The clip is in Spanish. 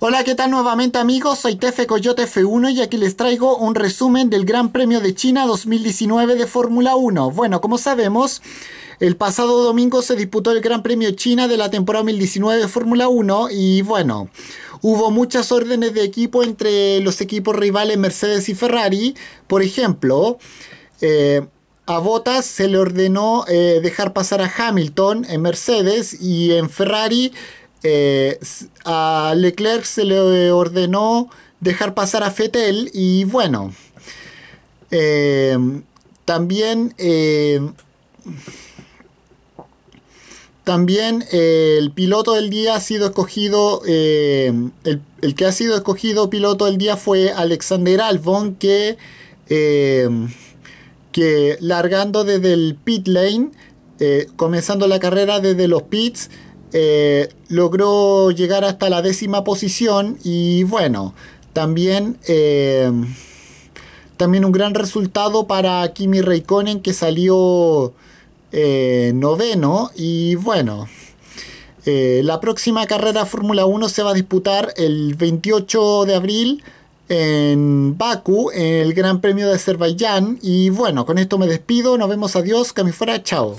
Hola, ¿qué tal nuevamente amigos? Soy Tefe Coyote F1 y aquí les traigo un resumen del Gran Premio de China 2019 de Fórmula 1. Bueno, como sabemos, el pasado domingo se disputó el Gran Premio China de la temporada 2019 de Fórmula 1 y bueno, hubo muchas órdenes de equipo entre los equipos rivales Mercedes y Ferrari. Por ejemplo, eh, a Bottas se le ordenó eh, dejar pasar a Hamilton en Mercedes y en Ferrari eh, a Leclerc se le ordenó dejar pasar a Fettel y bueno, em, también, em, también eh, el piloto del día ha sido escogido, em, el, el, que ha sido escogido piloto del día fue Alexander Albon que, que largando desde el pit lane, eh, comenzando la carrera desde los pits, eh, logró llegar hasta la décima posición y bueno, también, eh, también un gran resultado para Kimi Raikkonen que salió eh, noveno y bueno. la próxima carrera Fórmula 1 se va a disputar el 28 de abril en Baku, en el Gran Premio de Azerbaiyán. Y bueno, con esto me despido, nos vemos, adiós, que me fuera, chao.